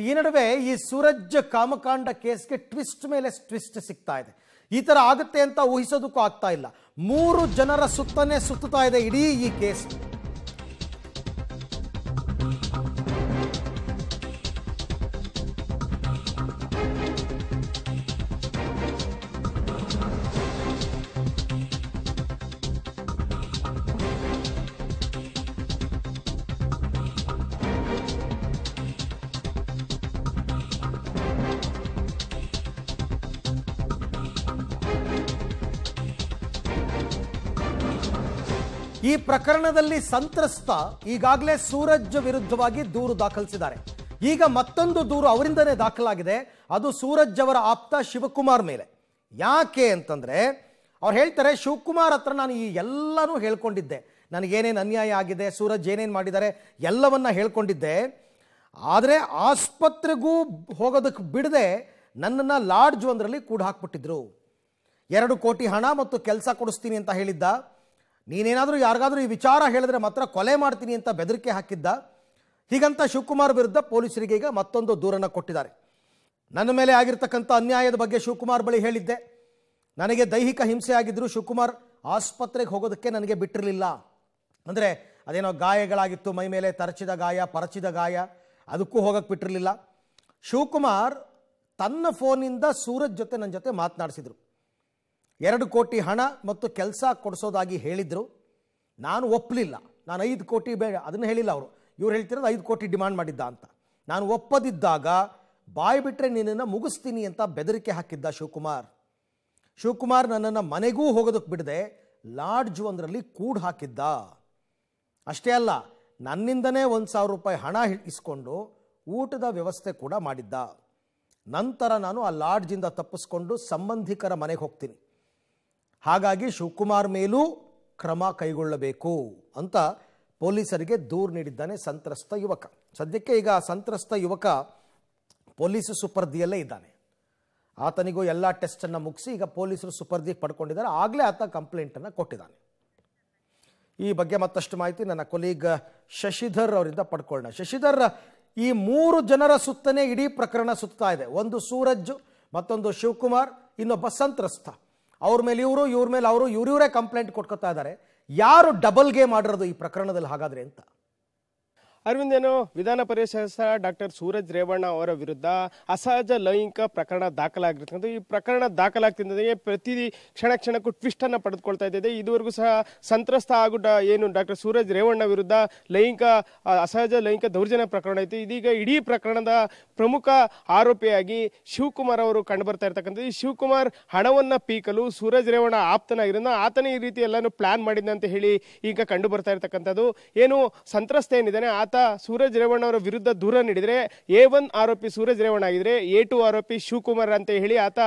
ಈ ನಡುವೆ ಈ ಸೂರಜ್ ಕಾಮಕಾಂಡ ಕೇಸ್ಗೆ ಟ್ವಿಸ್ಟ್ ಮೇಲೆ ಟ್ವಿಸ್ಟ್ ಸಿಗ್ತಾ ಇದೆ ಈ ಥರ ಆಗುತ್ತೆ ಅಂತ ಊಹಿಸೋದಕ್ಕೂ ಆಗ್ತಾ ಇಲ್ಲ ಮೂರು ಜನರ ಸುತ್ತನೇ ಸುತ್ತುತ್ತಾ ಇದೆ ಇಡೀ ಈ ಕೇಸ್ ಈ ಪ್ರಕರಣದಲ್ಲಿ ಸಂತ್ರಸ್ತ ಈಗಾಗಲೇ ಸೂರಜ್ ವಿರುದ್ಧವಾಗಿ ದೂರು ದಾಖಲಿಸಿದ್ದಾರೆ ಈಗ ಮತ್ತೊಂದು ದೂರು ಅವರಿಂದನೇ ದಾಖಲಾಗಿದೆ ಅದು ಸೂರಜ್ ಅವರ ಆಪ್ತ ಶಿವಕುಮಾರ್ ಮೇಲೆ ಯಾಕೆ ಅಂತಂದ್ರೆ ಅವ್ರು ಹೇಳ್ತಾರೆ ಶಿವಕುಮಾರ್ ಹತ್ರ ನಾನು ಈ ಎಲ್ಲನೂ ಹೇಳ್ಕೊಂಡಿದ್ದೆ ನನಗೇನೇನು ಅನ್ಯಾಯ ಆಗಿದೆ ಸೂರಜ್ ಏನೇನು ಮಾಡಿದ್ದಾರೆ ಎಲ್ಲವನ್ನ ಹೇಳ್ಕೊಂಡಿದ್ದೆ ಆದರೆ ಆಸ್ಪತ್ರೆಗೂ ಹೋಗೋದಕ್ಕೆ ಬಿಡದೆ ನನ್ನನ್ನು ಲಾಡ್ಜ್ ಒಂದರಲ್ಲಿ ಕೂಡ ಹಾಕ್ಬಿಟ್ಟಿದ್ರು ಎರಡು ಕೋಟಿ ಹಣ ಮತ್ತು ಕೆಲಸ ಕೊಡಿಸ್ತೀನಿ ಅಂತ ಹೇಳಿದ್ದ ನೀನೇನಾದರೂ ಯಾರಿಗಾದರೂ ಈ ವಿಚಾರ ಹೇಳಿದ್ರೆ ಮಾತ್ರ ಕೊಲೆ ಮಾಡ್ತೀನಿ ಅಂತ ಬೆದರಿಕೆ ಹಾಕಿದ್ದ ಹೀಗಂತ ಶಿವಕುಮಾರ್ ವಿರುದ್ಧ ಪೊಲೀಸರಿಗೆ ಈಗ ಮತ್ತೊಂದು ದೂರನ್ನು ಕೊಟ್ಟಿದ್ದಾರೆ ನನ್ನ ಮೇಲೆ ಆಗಿರ್ತಕ್ಕಂಥ ಅನ್ಯಾಯದ ಬಗ್ಗೆ ಶಿವಕುಮಾರ್ ಬಳಿ ಹೇಳಿದ್ದೆ ನನಗೆ ದೈಹಿಕ ಹಿಂಸೆ ಆಗಿದ್ದರೂ ಶಿವಕುಮಾರ್ ಆಸ್ಪತ್ರೆಗೆ ಹೋಗೋದಕ್ಕೆ ನನಗೆ ಬಿಟ್ಟಿರಲಿಲ್ಲ ಅಂದರೆ ಅದೇನೋ ಗಾಯಗಳಾಗಿತ್ತು ಮೈ ಮೇಲೆ ತರಚಿದ ಗಾಯ ಪರಚಿದ ಗಾಯ ಅದಕ್ಕೂ ಹೋಗಕ್ಕೆ ಬಿಟ್ಟಿರಲಿಲ್ಲ ಶಿವಕುಮಾರ್ ತನ್ನ ಫೋನಿಂದ ಸೂರಜ್ ಜೊತೆ ನನ್ನ ಜೊತೆ ಮಾತನಾಡಿಸಿದರು ಎರಡು ಕೋಟಿ ಹಣ ಮತ್ತು ಕೆಲಸ ಕೊಡಿಸೋದಾಗಿ ಹೇಳಿದರು ನಾನು ಒಪ್ಪಲಿಲ್ಲ ನಾನು ಐದು ಕೋಟಿ ಬೇಡ ಅದನ್ನು ಹೇಳಿಲ್ಲ ಅವರು ಇವ್ರು ಹೇಳ್ತಿರೋದು ಐದು ಕೋಟಿ ಡಿಮಾಂಡ್ ಮಾಡಿದ್ದ ಅಂತ ನಾನು ಒಪ್ಪದಿದ್ದಾಗ ಬಾಯಿ ಬಿಟ್ಟರೆ ನಿನ್ನನ್ನು ಮುಗಿಸ್ತೀನಿ ಅಂತ ಬೆದರಿಕೆ ಹಾಕಿದ್ದ ಶಿವಕುಮಾರ್ ಶಿವಕುಮಾರ್ ನನ್ನನ್ನು ಮನೆಗೂ ಹೋಗೋದಕ್ಕೆ ಬಿಡದೆ ಲಾಡ್ಜ್ ಒಂದರಲ್ಲಿ ಕೂಡ್ ಹಾಕಿದ್ದ ಅಷ್ಟೇ ಅಲ್ಲ ನನ್ನಿಂದನೇ ಒಂದು ಸಾವಿರ ರೂಪಾಯಿ ಹಣ ಇಸ್ಕೊಂಡು ಊಟದ ವ್ಯವಸ್ಥೆ ಕೂಡ ಮಾಡಿದ್ದ ನಂತರ ನಾನು ಆ ಲಾಡ್ಜಿಂದ ತಪ್ಪಿಸ್ಕೊಂಡು ಸಂಬಂಧಿಕರ ಮನೆಗೆ ಹೋಗ್ತೀನಿ ಹಾಗಾಗಿ ಶಿವಕುಮಾರ್ ಮೇಲೂ ಕ್ರಮ ಕೈಗೊಳ್ಳಬೇಕು ಅಂತ ಪೊಲೀಸರಿಗೆ ದೂರು ನೀಡಿದ್ದಾನೆ ಸಂತ್ರಸ್ತ ಯುವಕ ಸದ್ಯಕ್ಕೆ ಈಗ ಸಂತ್ರಸ್ತ ಯುವಕ ಪೊಲೀಸ್ ಸುಪರ್ದಿಯಲ್ಲೇ ಇದ್ದಾನೆ ಆತನಿಗೂ ಎಲ್ಲ ಟೆಸ್ಟನ್ನು ಮುಗಿಸಿ ಈಗ ಪೊಲೀಸರು ಸುಪರ್ದಿ ಪಡ್ಕೊಂಡಿದ್ದಾರೆ ಆಗಲೇ ಆತ ಕಂಪ್ಲೇಂಟನ್ನು ಕೊಟ್ಟಿದ್ದಾನೆ ಈ ಬಗ್ಗೆ ಮತ್ತಷ್ಟು ಮಾಹಿತಿ ನನ್ನ ಕೊಲೀಗ್ ಶಶಿಧರ್ ಅವರಿಂದ ಪಡ್ಕೊಳ್ಳೋಣ ಶಶಿಧರ್ ಈ ಮೂರು ಜನರ ಸುತ್ತನೇ ಇಡೀ ಪ್ರಕರಣ ಸುತ್ತಾ ಇದೆ ಒಂದು ಸೂರಜ್ ಮತ್ತೊಂದು ಶಿವಕುಮಾರ್ ಇನ್ನೊಬ್ಬ ಸಂತ್ರಸ್ತ ಅವ್ರ ಮೇಲೆ ಇವರು ಇವ್ರ ಮೇಲೆ ಅವರು ಇವ್ರಿವರೇ ಕಂಪ್ಲೇಂಟ್ ಕೊಟ್ಕೊತಾ ಇದ್ದಾರೆ ಯಾರು ಡಬಲ್ ಗೇಮ್ ಮಾಡಿರೋದು ಈ ಪ್ರಕರಣದಲ್ಲಿ ಹಾಗಾದ್ರೆ ಅಂತ ಏನು ವಿಧಾನ ಪರಿಷತ್ ಡಾಕ್ಟರ್ ಸೂರಜ್ ರೇವಣ್ಣ ಅವರ ವಿರುದ್ಧ ಅಸಹಜ ಲೈಂಗಿಕ ಪ್ರಕರಣ ದಾಖಲಾಗಿರ್ತಕ್ಕಂಥ ಈ ಪ್ರಕರಣ ದಾಖಲಾಗ್ತಿದ್ದಂತೆ ಪ್ರತಿ ಕ್ಷಣ ಕ್ಷಣಕ್ಕೂ ಟ್ವಿಸ್ಟ್ ಅನ್ನು ಪಡೆದುಕೊಳ್ತಾ ಇದ್ದಿದೆ ಇದುವರೆಗೂ ಸಹ ಸಂತ್ರಸ್ತ ಹಾಗೂ ಏನು ಡಾಕ್ಟರ್ ಸೂರಜ್ ರೇವಣ್ಣ ವಿರುದ್ಧ ಲೈಂಗಿಕ ಅಸಹಜ ಲೈಂಗಿಕ ದೌರ್ಜನ್ಯ ಪ್ರಕರಣ ಇತ್ತು ಇದೀಗ ಇಡೀ ಪ್ರಕರಣದ ಪ್ರಮುಖ ಆರೋಪಿಯಾಗಿ ಶಿವಕುಮಾರ್ ಅವರು ಕಂಡು ಬರ್ತಾ ಇರ್ತಕ್ಕಂಥದ್ದು ಈ ಶಿವಕುಮಾರ್ ಹಣವನ್ನು ಪೀಕಲು ಸೂರಜ್ ರೇವಣ್ಣ ಆಪ್ತನಾಗಿರೋದು ಆತನೇ ಈ ರೀತಿ ಎಲ್ಲಾನು ಪ್ಲಾನ್ ಮಾಡಿದ್ದಂತ ಹೇಳಿ ಈಗ ಕಂಡು ಬರ್ತಾ ಇರ್ತಕ್ಕಂಥದ್ದು ಏನು ಸಂತ್ರಸ್ತ ಏನಿದೆ ಆತ ಆತ ಸೂರಜ್ ರೇವಣ್ಣ ಅವರ ವಿರುದ್ಧ ದೂರ ನೀಡಿದರೆ ಎ ಒನ್ ಆರೋಪಿ ಸೂರಜ್ ರೇವಣ್ಣ ಆಗಿದ್ರೆ ಎ ಟು ಆರೋಪಿ ಶಿವಕುಮಾರ್ ಅಂತ ಹೇಳಿ ಆತ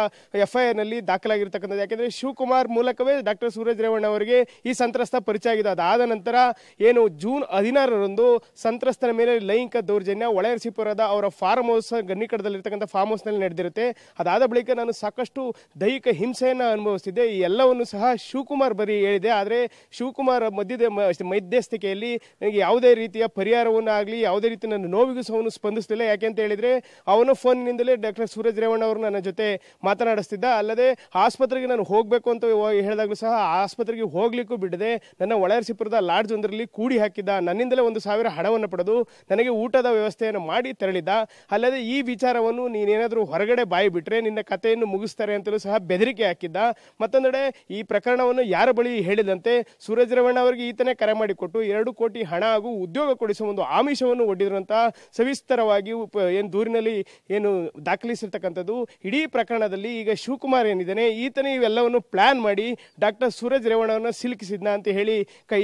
ಎಫ್ಐಆರ್ ನಲ್ಲಿ ದಾಖಲಾಗಿರ್ತಕ್ಕಂಥದ್ದು ಯಾಕೆಂದ್ರೆ ಶಿವಕುಮಾರ್ ಮೂಲಕವೇ ಡಾಕ್ಟರ್ ಸೂರಜ್ ರೇವಣ್ಣ ಅವರಿಗೆ ಈ ಸಂತ್ರಸ್ತ ಪರಿಚಯ ಆಗಿದೆ ಅದಾದ ನಂತರ ಏನು ಜೂನ್ ಹದಿನಾರರಂದು ಸಂತ್ರಸ್ತರ ಮೇಲೆ ಲೈಂಗಿಕ ದೌರ್ಜನ್ಯ ಒಳಯರಸೀಪುರದ ಅವರ ಫಾರ್ಮ್ ಹೌಸ್ ಗನ್ನಿಕಡದಲ್ಲಿರ್ತಕ್ಕಂಥ ಫಾರ್ಮ್ ಹೌಸ್ನಲ್ಲಿ ನಡೆದಿರುತ್ತೆ ಅದಾದ ಬಳಿಕ ನಾನು ಸಾಕಷ್ಟು ದೈಹಿಕ ಹಿಂಸೆಯನ್ನು ಅನುಭವಿಸ್ತಿದ್ದೆ ಈ ಎಲ್ಲವನ್ನು ಸಹ ಶಿವಕುಮಾರ್ ಬರೀ ಹೇಳಿದೆ ಆದರೆ ಶಿವಕುಮಾರ್ ಮಧ್ಯದ ಮಧ್ಯಸ್ಥಿಕೆಯಲ್ಲಿ ನನಗೆ ಯಾವುದೇ ರೀತಿಯ ಪರಿಹಾರ ಆಗಲಿ ಯಾವುದೇ ರೀತಿ ನನ್ನ ನೋವಿಗೂ ಸಹ ಅವನು ಸ್ಪಂದಿಸಲಿಲ್ಲ ಯಾಕೆಂತ ಹೇಳಿದರೆ ಅವನ ಫೋನಿನಿಂದಲೇ ಡಾಕ್ಟರ್ ಸೂರಜ್ ರೇವಣ್ಣ ಅವರು ನನ್ನ ಜೊತೆ ಮಾತನಾಡಿಸ್ತಿದ್ದ ಅಲ್ಲದೆ ಆಸ್ಪತ್ರೆಗೆ ನಾನು ಹೋಗಬೇಕು ಅಂತ ಹೇಳಿದಾಗಲೂ ಸಹ ಆಸ್ಪತ್ರೆಗೆ ಹೋಗ್ಲಿಕ್ಕೂ ಬಿಡದೆ ನನ್ನ ಒಳಸಿಪುರದ ಲಾಡ್ಜ್ ಒಂದರಲ್ಲಿ ಕೂಡಿ ಹಾಕಿದ್ದ ನನ್ನಿಂದಲೇ ಒಂದು ಸಾವಿರ ಹಣವನ್ನು ಪಡೆದು ನನಗೆ ಊಟದ ವ್ಯವಸ್ಥೆಯನ್ನು ಮಾಡಿ ತೆರಳಿದ್ದ ಅಲ್ಲದೆ ಈ ವಿಚಾರವನ್ನು ನೀನೇನಾದರೂ ಹೊರಗಡೆ ಬಾಯಿ ಬಿಟ್ಟರೆ ನಿನ್ನ ಕಥೆಯನ್ನು ಮುಗಿಸ್ತಾರೆ ಅಂತಲೂ ಸಹ ಬೆದರಿಕೆ ಹಾಕಿದ್ದ ಮತ್ತೊಂದೆಡೆ ಈ ಪ್ರಕರಣವನ್ನು ಯಾರ ಬಳಿ ಹೇಳಿದಂತೆ ಸೂರಜ್ ರೇವಣ್ಣ ಅವರಿಗೆ ಈತನೇ ಕರೆ ಮಾಡಿಕೊಟ್ಟು ಎರಡು ಕೋಟಿ ಹಣ ಹಾಗೂ ಉದ್ಯೋಗ ಕೊಡಿಸುವ ಒಂದು ಆಮಿಷವನ್ನು ಒಡ್ಡಿರುವಂಥ ಸವಿಸ್ತರವಾಗಿ ಏನು ದೂರಿನಲ್ಲಿ ಏನು ದಾಖಲಿಸಿರ್ತಕ್ಕಂಥದ್ದು ಇಡೀ ಪ್ರಕರಣದಲ್ಲಿ ಈಗ ಶಿವಕುಮಾರ್ ಏನಿದ್ದಾನೆ ಈತನ ಇವೆಲ್ಲವನ್ನು ಪ್ಲಾನ್ ಮಾಡಿ ಡಾಕ್ಟರ್ ಸೂರಜ್ ರೇವಣ್ಣವನ್ನು ಸಿಲುಕಿಸಿದ್ನ ಅಂತ ಹೇಳಿ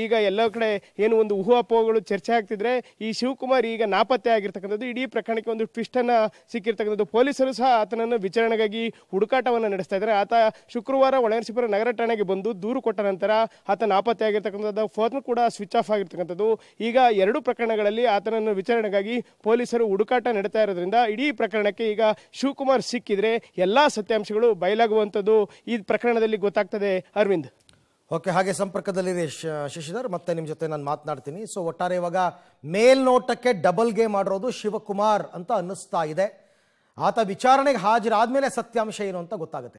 ಈಗ ಎಲ್ಲ ಕಡೆ ಏನು ಒಂದು ಊಹಾಪೋಹಗಳು ಚರ್ಚೆ ಆಗ್ತಿದ್ರೆ ಈ ಶಿವಕುಮಾರ್ ಈಗ ನಾಪತ್ತೆ ಆಗಿರ್ತಕ್ಕಂಥದ್ದು ಇಡೀ ಪ್ರಕರಣಕ್ಕೆ ಒಂದು ಟ್ವಿಸ್ಟನ್ನು ಸಿಕ್ಕಿರ್ತಕ್ಕಂಥದ್ದು ಪೊಲೀಸರು ಸಹ ಆತನನ್ನು ವಿಚಾರಣೆಗಾಗಿ ಹುಡುಕಾಟವನ್ನು ನಡೆಸ್ತಾ ಇದ್ದಾರೆ ಆತ ಶುಕ್ರವಾರ ಒಳಗನಸಿಪುರ ನಗರ ಠಾಣೆಗೆ ಬಂದು ದೂರು ಕೊಟ್ಟ ನಂತರ ಆತ ನಾಪತ್ತೆ ಆಗಿರ್ತಕ್ಕಂಥದ್ದು ಫೋನ್ ಕೂಡ ಸ್ವಿಚ್ ಆಫ್ ಆಗಿರ್ತಕ್ಕಂಥದ್ದು ಈಗ ಎರಡು ಪ್ರಕರಣಗಳಲ್ಲಿ ಸಂದರ್ಭದಲ್ಲಿ ಆತನನ್ನು ವಿಚಾರಣೆಗಾಗಿ ಪೊಲೀಸರು ಹುಡುಕಾಟ ನಡೀತಾ ಇರೋದ್ರಿಂದ ಇಡೀ ಪ್ರಕರಣಕ್ಕೆ ಈಗ ಶಿವಕುಮಾರ್ ಸಿಕ್ಕಿದ್ರೆ ಎಲ್ಲ ಸತ್ಯಾಂಶಗಳು ಬಯಲಾಗುವಂಥದ್ದು ಈ ಪ್ರಕರಣದಲ್ಲಿ ಗೊತ್ತಾಗ್ತದೆ ಅರವಿಂದ್ ಓಕೆ ಹಾಗೆ ಸಂಪರ್ಕದಲ್ಲಿ ಶಶಿಧರ್ ಮತ್ತೆ ನಿಮ್ಮ ಜೊತೆ ನಾನು ಮಾತನಾಡ್ತೀನಿ ಸೊ ಒಟ್ಟಾರೆ ಇವಾಗ ಮೇಲ್ನೋಟಕ್ಕೆ ಡಬಲ್ ಗೇಮ್ ಆಡಿರೋದು ಶಿವಕುಮಾರ್ ಅಂತ ಅನ್ನಿಸ್ತಾ ಇದೆ ಆತ ವಿಚಾರಣೆಗೆ ಹಾಜರಾದ ಮೇಲೆ ಸತ್ಯಾಂಶ ಏನು ಅಂತ ಗೊತ್ತಾಗುತ್ತೆ